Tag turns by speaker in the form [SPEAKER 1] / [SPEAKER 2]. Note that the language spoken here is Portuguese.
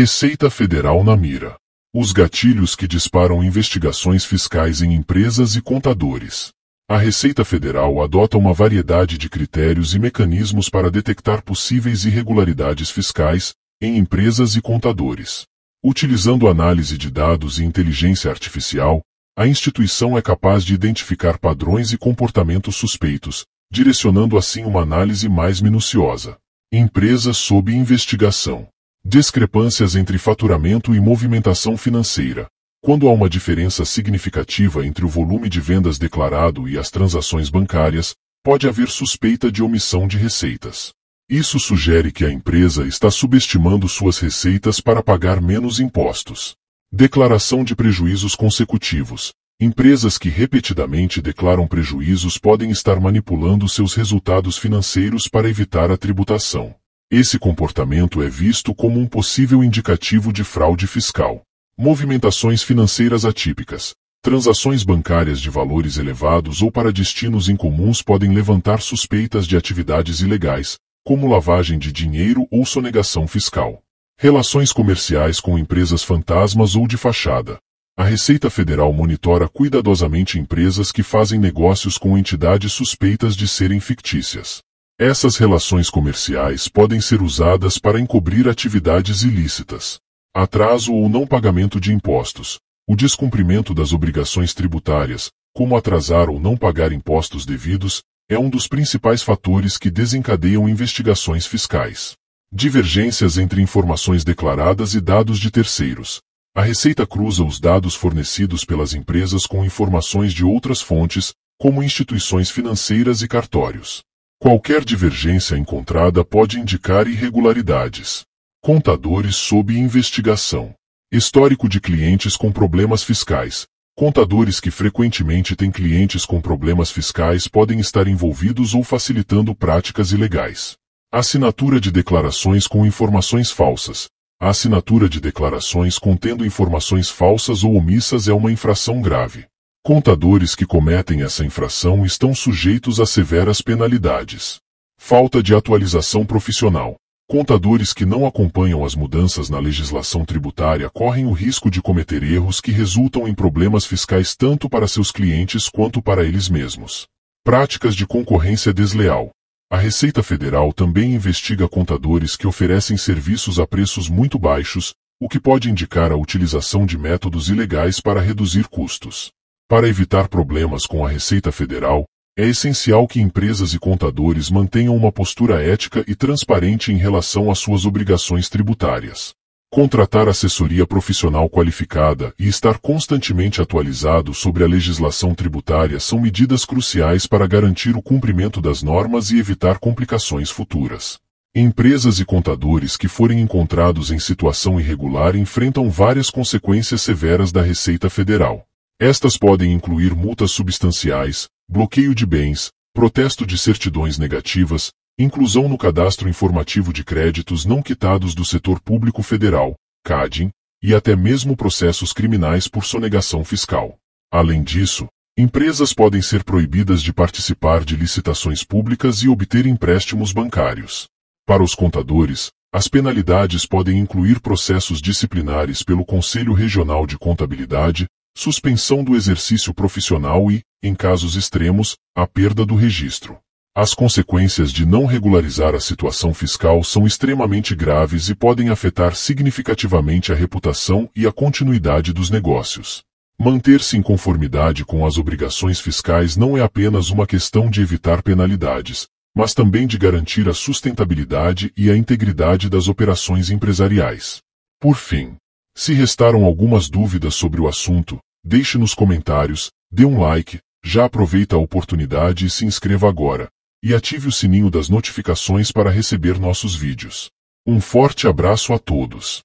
[SPEAKER 1] Receita Federal na mira. Os gatilhos que disparam investigações fiscais em empresas e contadores. A Receita Federal adota uma variedade de critérios e mecanismos para detectar possíveis irregularidades fiscais em empresas e contadores. Utilizando análise de dados e inteligência artificial, a instituição é capaz de identificar padrões e comportamentos suspeitos, direcionando assim uma análise mais minuciosa. Empresas sob investigação. Discrepâncias entre faturamento e movimentação financeira. Quando há uma diferença significativa entre o volume de vendas declarado e as transações bancárias, pode haver suspeita de omissão de receitas. Isso sugere que a empresa está subestimando suas receitas para pagar menos impostos. Declaração de prejuízos consecutivos. Empresas que repetidamente declaram prejuízos podem estar manipulando seus resultados financeiros para evitar a tributação. Esse comportamento é visto como um possível indicativo de fraude fiscal. Movimentações financeiras atípicas. Transações bancárias de valores elevados ou para destinos incomuns podem levantar suspeitas de atividades ilegais, como lavagem de dinheiro ou sonegação fiscal. Relações comerciais com empresas fantasmas ou de fachada. A Receita Federal monitora cuidadosamente empresas que fazem negócios com entidades suspeitas de serem fictícias. Essas relações comerciais podem ser usadas para encobrir atividades ilícitas, atraso ou não pagamento de impostos, o descumprimento das obrigações tributárias, como atrasar ou não pagar impostos devidos, é um dos principais fatores que desencadeiam investigações fiscais. Divergências entre informações declaradas e dados de terceiros. A Receita cruza os dados fornecidos pelas empresas com informações de outras fontes, como instituições financeiras e cartórios. Qualquer divergência encontrada pode indicar irregularidades. Contadores sob investigação. Histórico de clientes com problemas fiscais. Contadores que frequentemente têm clientes com problemas fiscais podem estar envolvidos ou facilitando práticas ilegais. Assinatura de declarações com informações falsas. A assinatura de declarações contendo informações falsas ou omissas é uma infração grave. Contadores que cometem essa infração estão sujeitos a severas penalidades. Falta de atualização profissional. Contadores que não acompanham as mudanças na legislação tributária correm o risco de cometer erros que resultam em problemas fiscais tanto para seus clientes quanto para eles mesmos. Práticas de concorrência desleal. A Receita Federal também investiga contadores que oferecem serviços a preços muito baixos, o que pode indicar a utilização de métodos ilegais para reduzir custos. Para evitar problemas com a Receita Federal, é essencial que empresas e contadores mantenham uma postura ética e transparente em relação às suas obrigações tributárias. Contratar assessoria profissional qualificada e estar constantemente atualizado sobre a legislação tributária são medidas cruciais para garantir o cumprimento das normas e evitar complicações futuras. Empresas e contadores que forem encontrados em situação irregular enfrentam várias consequências severas da Receita Federal. Estas podem incluir multas substanciais, bloqueio de bens, protesto de certidões negativas, inclusão no cadastro informativo de créditos não quitados do setor público federal, (Cadin) e até mesmo processos criminais por sonegação fiscal. Além disso, empresas podem ser proibidas de participar de licitações públicas e obter empréstimos bancários. Para os contadores, as penalidades podem incluir processos disciplinares pelo Conselho Regional de Contabilidade, suspensão do exercício profissional e, em casos extremos, a perda do registro. As consequências de não regularizar a situação fiscal são extremamente graves e podem afetar significativamente a reputação e a continuidade dos negócios. Manter-se em conformidade com as obrigações fiscais não é apenas uma questão de evitar penalidades, mas também de garantir a sustentabilidade e a integridade das operações empresariais. Por fim, se restaram algumas dúvidas sobre o assunto, Deixe nos comentários, dê um like, já aproveita a oportunidade e se inscreva agora. E ative o sininho das notificações para receber nossos vídeos. Um forte abraço a todos!